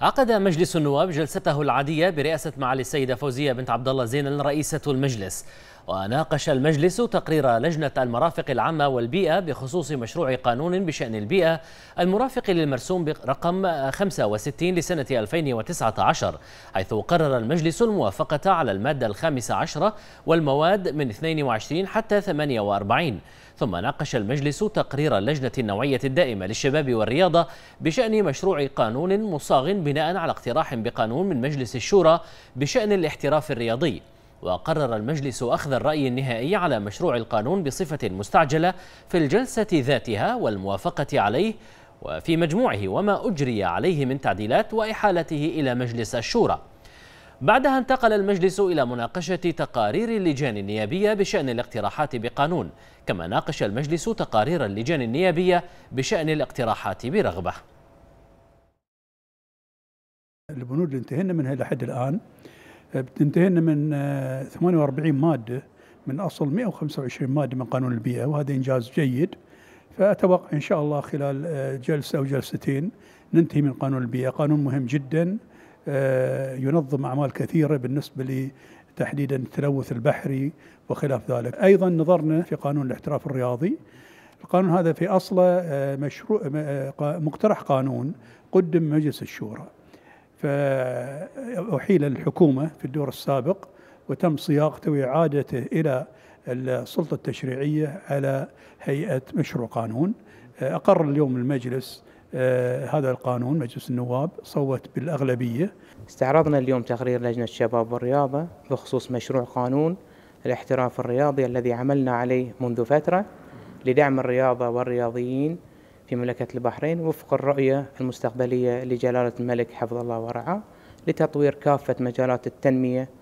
عقد مجلس النواب جلسته العادية برئاسة معالي السيدة فوزية بنت عبد الله زينل رئيسة المجلس وناقش المجلس تقرير لجنة المرافق العامة والبيئة بخصوص مشروع قانون بشأن البيئة المرافق للمرسوم رقم 65 لسنة 2019 حيث قرر المجلس الموافقة على المادة الخامسة عشرة والمواد من 22 حتى 48 ثم ناقش المجلس تقرير اللجنة النوعية الدائمة للشباب والرياضة بشأن مشروع قانون مصاغ بناء على اقتراح بقانون من مجلس الشورى بشأن الاحتراف الرياضي وقرر المجلس أخذ الرأي النهائي على مشروع القانون بصفة مستعجلة في الجلسة ذاتها والموافقة عليه وفي مجموعه وما أجري عليه من تعديلات وإحالته إلى مجلس الشورى بعدها انتقل المجلس إلى مناقشة تقارير اللجان النيابية بشأن الاقتراحات بقانون كما ناقش المجلس تقارير اللجان النيابية بشأن الاقتراحات برغبة البنود اللي انتهينا منها لحد الآن آه، بتنتهينا من 48 آه، مادة من أصل 125 مادة من قانون البيئة وهذا إنجاز جيد فأتوقع إن شاء الله خلال آه، جلسة أو جلستين ننتهي من قانون البيئة قانون مهم جدا ينظم أعمال كثيرة بالنسبة لتحديدا التلوث البحري وخلاف ذلك أيضا نظرنا في قانون الاحتراف الرياضي القانون هذا في أصله مشروع مقترح قانون قدم مجلس الشورى فأحيل الحكومة في الدور السابق وتم صياغته وإعادته إلى السلطة التشريعية على هيئة مشروع قانون أقر اليوم المجلس آه، هذا القانون مجلس النواب صوت بالأغلبية استعرضنا اليوم تقرير لجنة الشباب والرياضة بخصوص مشروع قانون الاحتراف الرياضي الذي عملنا عليه منذ فترة لدعم الرياضة والرياضيين في مملكة البحرين وفق الرؤية المستقبلية لجلالة الملك حفظه الله ورعاه لتطوير كافة مجالات التنمية